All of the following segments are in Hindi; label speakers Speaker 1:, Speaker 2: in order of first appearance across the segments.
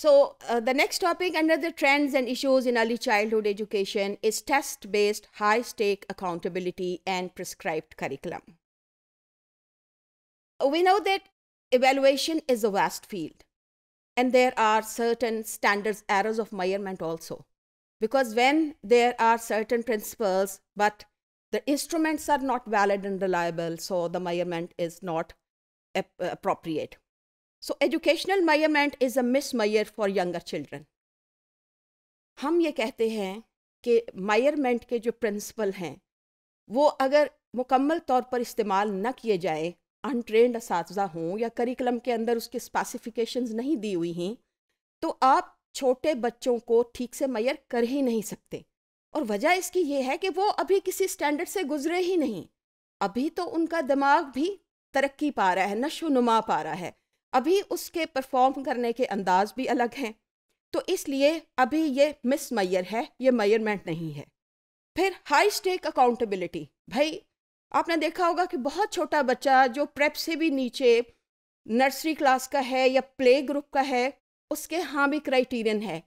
Speaker 1: So uh, the next topic under the trends and issues in early childhood education is test-based high-stake accountability and prescribed curriculum. We know that evaluation is a vast field and there are certain standards errors of measurement also because when there are certain principles but the instruments are not valid and reliable so the measurement is not ap appropriate so educational measurement is a mismeasure for younger children हम ये कहते हैं कि मायरमेंट के जो प्रिंसिपल हैं वो अगर मुकम्मल तौर पर इस्तेमाल न किए जाएं अनट्रेंड इस हों या करिकुलम के अंदर उसके स्पेसिफिकेशंस नहीं दी हुई हैं तो आप छोटे बच्चों को ठीक से मैयर कर ही नहीं सकते और वजह इसकी ये है कि वो अभी किसी स्टैंडर्ड से गुजरे ही नहीं अभी तो उनका दिमाग भी तरक्की पा रहा है नशो नुमा पा रहा है अभी उसके परफॉर्म करने के अंदाज भी अलग हैं तो इसलिए अभी ये मिस मैयर है ये मैयरमेंट नहीं है फिर हाई स्टेक अकाउंटेबिलिटी भाई आपने देखा होगा कि बहुत छोटा बच्चा जो प्रेप से भी नीचे नर्सरी क्लास का है या प्ले ग्रुप का है उसके हाँ भी क्राइटेरियन है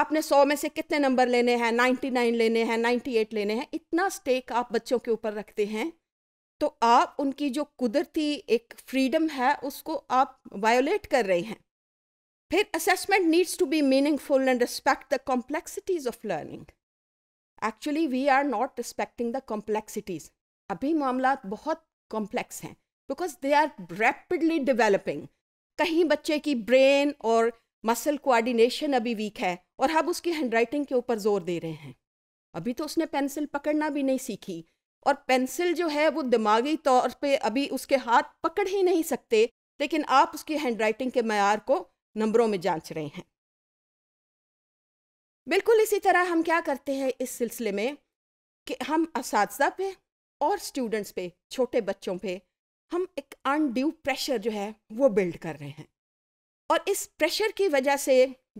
Speaker 1: आपने सौ में से कितने नंबर लेने हैं नाइन्टी नाइन लेने हैं नाइन्टी एट लेने हैं इतना स्टेक आप बच्चों के ऊपर रखते हैं तो आप उनकी जो कुदरती एक फ्रीडम है उसको आप वायोलेट कर रहे हैं फिर assessment needs to be meaningful and respect the complexities of learning actually we are not respecting the complexities अभी मामला बहुत कॉम्प्लेक्स हैं because they are rapidly developing कहीं बच्चे की ब्रेन और मसल कोऑर्डिनेशन अभी वीक है और हम उसकी हैंडराइटिंग के ऊपर जोर दे रहे हैं अभी तो उसने पेंसिल पकड़ना भी नहीं सीखी और पेंसिल जो है वो दिमागी तौर पे अभी उसके हाथ पकड़ ही नहीं सकते लेकिन आप उसकी हैंडराइटिंग के मैार को नंबरों में जांच रहे हैं बिल्कुल इसी तरह हम क्या करते हैं इस सिलसिले में कि हम इस पे और स्टूडेंट्स पे छोटे बच्चों पे हम एक अनड्यू प्रेशर जो है वो बिल्ड कर रहे हैं और इस प्रेशर की वजह से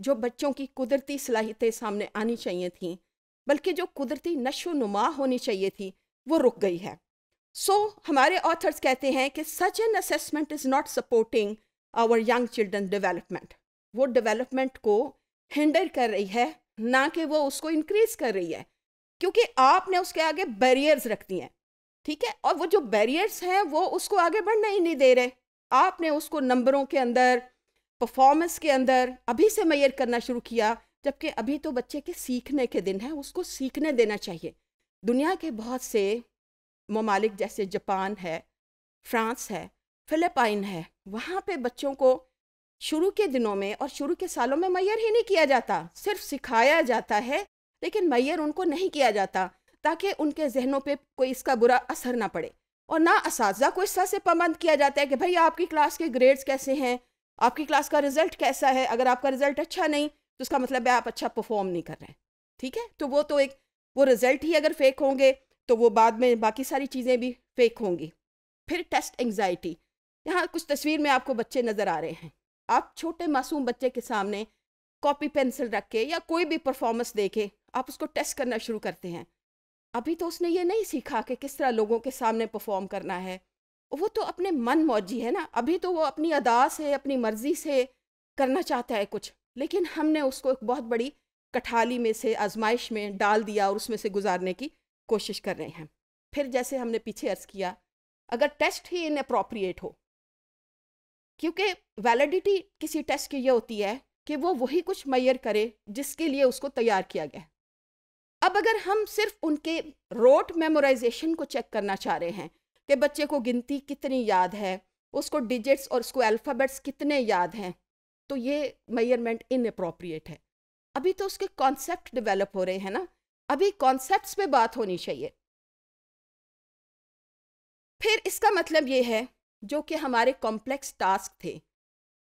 Speaker 1: जो बच्चों की कुदरती सलाहियतें सामने आनी चाहिए थी बल्कि जो कुदरती नशो नुमा होनी चाहिए थी वो रुक गई है सो so, हमारे ऑथर्स कहते हैं कि such an assessment is not supporting our young children development वो डेवलपमेंट को हिंडर कर रही है ना कि वो उसको इंक्रीज कर रही है क्योंकि आपने उसके आगे बैरियर्स रख दिए हैं ठीक है और वो जो बैरियर्स हैं वो उसको आगे बढ़ना ही नहीं दे रहे आपने उसको नंबरों के अंदर परफॉर्मेंस के अंदर अभी से मैयर करना शुरू किया जबकि अभी तो बच्चे के सीखने के दिन है उसको सीखने देना चाहिए दुनिया के बहुत से ममालिक जैसे जापान है फ्रांस है फिलिपाइन है वहाँ पे बच्चों को शुरू के दिनों में और शुरू के सालों में मैयर ही नहीं किया जाता सिर्फ सिखाया जाता है लेकिन मैयर उनको नहीं किया जाता ताकि उनके जहनों पे कोई इसका बुरा असर ना पड़े और ना इस को इस तरह से पाबंद किया जाता है कि भाई आपकी क्लास के ग्रेड्स कैसे हैं आपकी क्लास का रिजल्ट कैसा है अगर आपका रिजल्ट अच्छा नहीं तो उसका मतलब है आप अच्छा परफॉर्म नहीं कर रहे हैं ठीक है तो वो तो एक वो रिज़ल्ट ही अगर फेक होंगे तो वो बाद में बाकी सारी चीज़ें भी फेक होंगी फिर टेस्ट एंगजाइटी यहाँ कुछ तस्वीर में आपको बच्चे नज़र आ रहे हैं आप छोटे मासूम बच्चे के सामने कॉपी पेंसिल रख के या कोई भी परफॉर्मेंस दे के आप उसको टेस्ट करना शुरू करते हैं अभी तो उसने ये नहीं सीखा कि किस तरह लोगों के सामने परफॉर्म करना है वो तो अपने मन मौजी है ना अभी तो वो अपनी अदा से अपनी मर्ज़ी से करना चाहता है कुछ लेकिन हमने उसको एक बहुत बड़ी कठाली में से आजमाइश में डाल दिया और उसमें से गुजारने की कोशिश कर रहे हैं फिर जैसे हमने पीछे अर्ज किया अगर टेस्ट ही इनअप्रोप्रिएट हो क्योंकि वैलिडिटी किसी टेस्ट की यह होती है कि वो वही कुछ मैयर करे जिसके लिए उसको तैयार किया गया अब अगर हम सिर्फ उनके रोट मेमोराइजेशन को चेक करना चाह रहे हैं कि बच्चे को गिनती कितनी याद है उसको डिजिट्स और उसको अल्फ़ाबेट्स कितने याद हैं तो ये मेयरमेंट इनअप्रोप्रिएट है अभी तो उसके कॉन्सेप्ट डेवलप हो रहे हैं ना अभी कॉन्सेप्ट्स पे बात होनी चाहिए फिर इसका मतलब ये है जो कि हमारे कॉम्प्लेक्स टास्क थे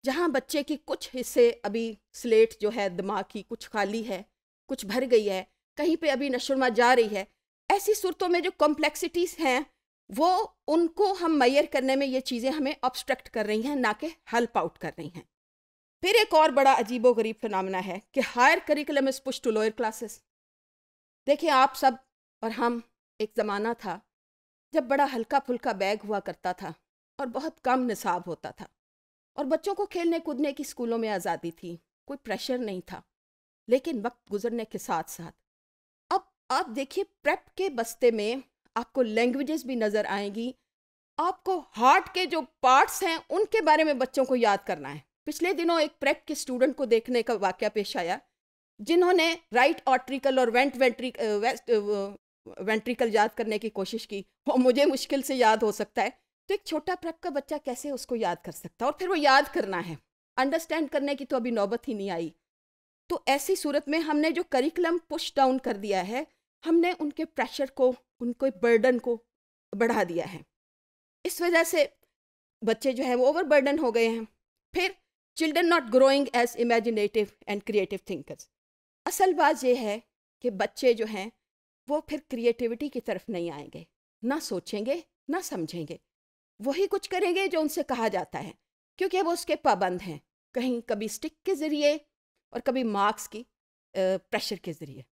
Speaker 1: जहाँ बच्चे की कुछ हिस्से अभी स्लेट जो है दिमाग की कुछ खाली है कुछ भर गई है कहीं पे अभी नशुरमा जा रही है ऐसी सूरतों में जो कॉम्प्लेक्सिटीज़ हैं वो उनको हम मैयर करने में ये चीज़ें हमें ऑब्स्ट्रक्ट कर रही हैं ना कि हेल्प आउट कर रही हैं फिर एक और बड़ा अजीबो गरीब फिनमिना है कि higher curriculum is push to lower classes देखिए आप सब और हम एक ज़माना था जब बड़ा हल्का फुल्का बैग हुआ करता था और बहुत कम निसाब होता था और बच्चों को खेलने कूदने की स्कूलों में आज़ादी थी कोई प्रेशर नहीं था लेकिन वक्त गुजरने के साथ साथ अब आप देखिए प्रेप के बस्ते में आपको लैंग्वेजेस भी नज़र आएंगी आपको हार्ट के जो पार्ट्स हैं उनके बारे में बच्चों को याद करना है पिछले दिनों एक प्रेक के स्टूडेंट को देखने का वाक्य पेश आया जिन्होंने राइट ऑट्रिकल और वेंट वेंट्रिक वेस्ट वेंट्रिकल याद करने की कोशिश की और मुझे मुश्किल से याद हो सकता है तो एक छोटा प्रेप का बच्चा कैसे उसको याद कर सकता है और फिर वो याद करना है अंडरस्टैंड करने की तो अभी नौबत ही नहीं आई तो ऐसी सूरत में हमने जो करिकुलम पुश डाउन कर दिया है हमने उनके प्रेशर को उनके बर्डन को बढ़ा दिया है इस वजह से बच्चे जो है वो ओवरबर्डन हो गए हैं फिर children not growing as imaginative and creative thinkers असल बात यह है कि बच्चे जो हैं वो फिर क्रिएटिविटी की तरफ नहीं आएंगे ना सोचेंगे ना समझेंगे वही कुछ करेंगे जो उनसे कहा जाता है क्योंकि वो उसके पाबंद हैं कहीं कभी स्टिक के ज़रिए और कभी मार्क्स की प्रेशर के ज़रिए